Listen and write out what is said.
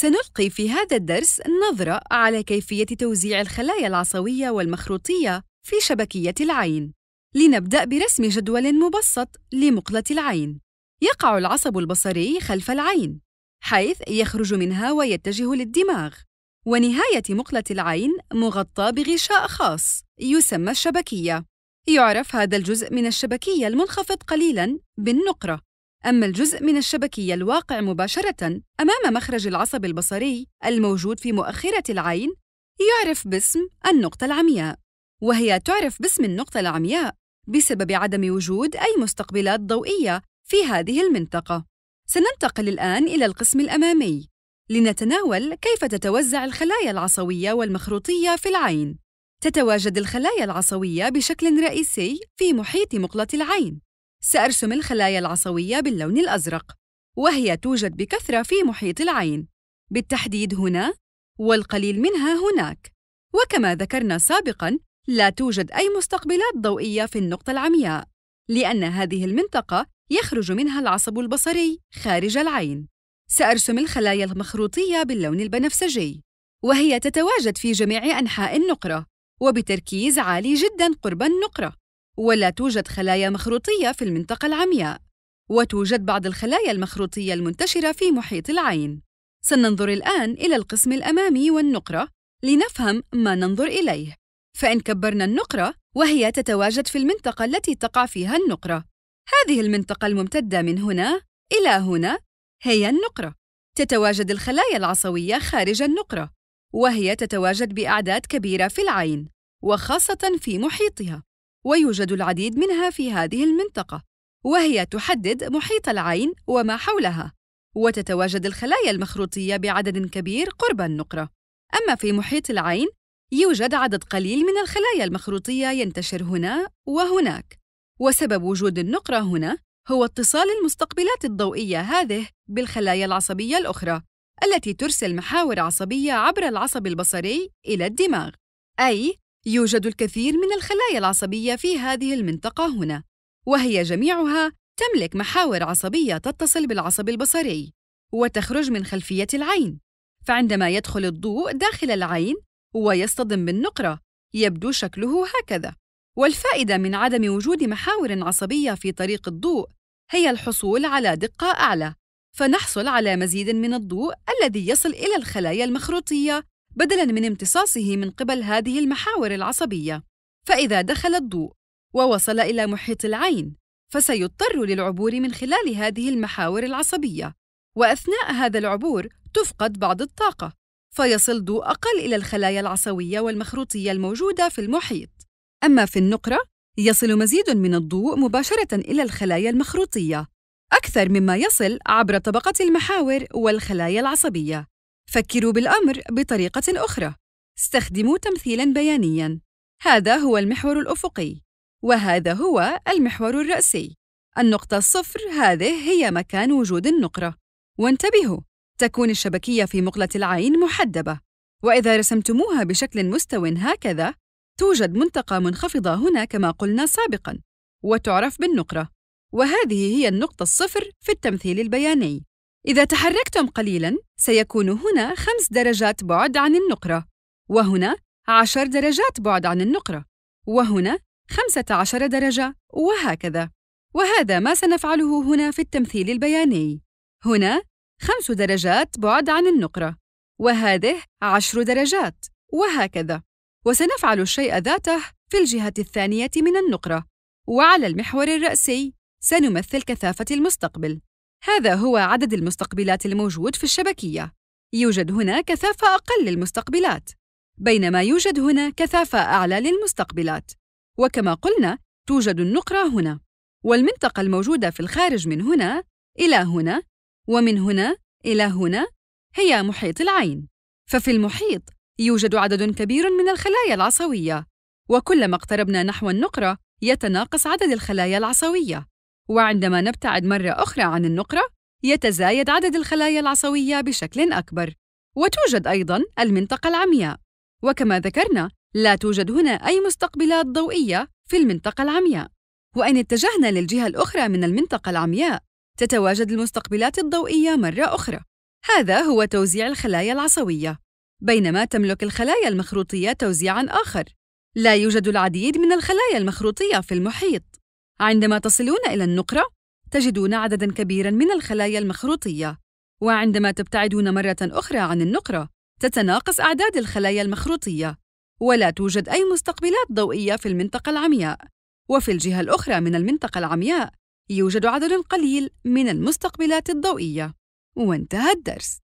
سنلقي في هذا الدرس نظرة على كيفية توزيع الخلايا العصوية والمخروطية في شبكية العين. لنبدأ برسم جدول مبسط لمقلة العين. يقع العصب البصري خلف العين، حيث يخرج منها ويتجه للدماغ. ونهاية مقلة العين مغطى بغشاء خاص يسمى الشبكية. يعرف هذا الجزء من الشبكية المنخفض قليلاً بالنقرة، أما الجزء من الشبكية الواقع مباشرة أمام مخرج العصب البصري الموجود في مؤخرة العين يعرف باسم النقطة العمياء، وهي تعرف باسم النقطة العمياء بسبب عدم وجود أي مستقبلات ضوئية في هذه المنطقة. سننتقل الآن إلى القسم الأمامي لنتناول كيف تتوزع الخلايا العصوية والمخروطية في العين. تتواجد الخلايا العصوية بشكل رئيسي في محيط مقلة العين، سأرسم الخلايا العصوية باللون الأزرق وهي توجد بكثرة في محيط العين بالتحديد هنا والقليل منها هناك وكما ذكرنا سابقاً لا توجد أي مستقبلات ضوئية في النقطة العمياء لأن هذه المنطقة يخرج منها العصب البصري خارج العين سأرسم الخلايا المخروطية باللون البنفسجي وهي تتواجد في جميع أنحاء النقرة وبتركيز عالي جداً قرب النقرة ولا توجد خلايا مخروطية في المنطقة العمياء وتوجد بعض الخلايا المخروطية المنتشرة في محيط العين سننظر الآن إلى القسم الأمامي والنقرة لنفهم ما ننظر إليه فإن كبرنا النقرة وهي تتواجد في المنطقة التي تقع فيها النقرة هذه المنطقة الممتدة من هنا إلى هنا هي النقرة تتواجد الخلايا العصوية خارج النقرة وهي تتواجد بأعداد كبيرة في العين وخاصة في محيطها ويوجد العديد منها في هذه المنطقة وهي تحدد محيط العين وما حولها وتتواجد الخلايا المخروطية بعدد كبير قرب النقرة أما في محيط العين يوجد عدد قليل من الخلايا المخروطية ينتشر هنا وهناك وسبب وجود النقرة هنا هو اتصال المستقبلات الضوئية هذه بالخلايا العصبية الأخرى التي ترسل محاور عصبية عبر العصب البصري إلى الدماغ أي يوجد الكثير من الخلايا العصبية في هذه المنطقة هنا، وهي جميعها تملك محاور عصبية تتصل بالعصب البصري، وتخرج من خلفية العين، فعندما يدخل الضوء داخل العين ويصطدم بالنقرة، يبدو شكله هكذا. والفائدة من عدم وجود محاور عصبية في طريق الضوء هي الحصول على دقة أعلى، فنحصل على مزيد من الضوء الذي يصل إلى الخلايا المخروطية بدلاً من امتصاصه من قبل هذه المحاور العصبية فإذا دخل الضوء ووصل إلى محيط العين فسيضطر للعبور من خلال هذه المحاور العصبية وأثناء هذا العبور تفقد بعض الطاقة فيصل ضوء أقل إلى الخلايا العصوية والمخروطية الموجودة في المحيط أما في النقرة يصل مزيد من الضوء مباشرة إلى الخلايا المخروطية أكثر مما يصل عبر طبقة المحاور والخلايا العصبية فكروا بالأمر بطريقة أخرى استخدموا تمثيلا بيانيا هذا هو المحور الأفقي وهذا هو المحور الرأسي النقطة الصفر هذه هي مكان وجود النقرة وانتبهوا تكون الشبكية في مقلة العين محدبة وإذا رسمتموها بشكل مستو هكذا توجد منطقة منخفضة هنا كما قلنا سابقاً وتعرف بالنقرة وهذه هي النقطة الصفر في التمثيل البياني إذا تحركتم قليلاً سيكون هنا خمس درجات بعد عن النقرة وهنا عشر درجات بعد عن النقرة وهنا خمسة عشر درجة وهكذا وهذا ما سنفعله هنا في التمثيل البياني هنا خمس درجات بعد عن النقرة وهذه عشر درجات وهكذا وسنفعل الشيء ذاته في الجهة الثانية من النقرة وعلى المحور الرأسي سنمثل كثافة المستقبل هذا هو عدد المستقبلات الموجود في الشبكية يوجد هنا كثافة أقل للمستقبلات بينما يوجد هنا كثافة أعلى للمستقبلات وكما قلنا توجد النقرة هنا والمنطقة الموجودة في الخارج من هنا إلى هنا ومن هنا إلى هنا هي محيط العين ففي المحيط يوجد عدد كبير من الخلايا العصوية وكلما اقتربنا نحو النقرة يتناقص عدد الخلايا العصوية وعندما نبتعد مرة أخرى عن النقرة يتزايد عدد الخلايا العصوية بشكل أكبر وتوجد أيضاً المنطقة العمياء وكما ذكرنا لا توجد هنا أي مستقبلات ضوئية في المنطقة العمياء وإن اتجهنا للجهة الأخرى من المنطقة العمياء تتواجد المستقبلات الضوئية مرة أخرى هذا هو توزيع الخلايا العصوية، بينما تملك الخلايا المخروطية توزيعاً آخر لا يوجد العديد من الخلايا المخروطية في المحيط عندما تصلون إلى النقرة تجدون عددًا كبيرًا من الخلايا المخروطية، وعندما تبتعدون مرة أخرى عن النقرة تتناقص أعداد الخلايا المخروطية، ولا توجد أي مستقبلات ضوئية في المنطقة العمياء، وفي الجهة الأخرى من المنطقة العمياء يوجد عدد قليل من المستقبلات الضوئية. وانتهى الدرس.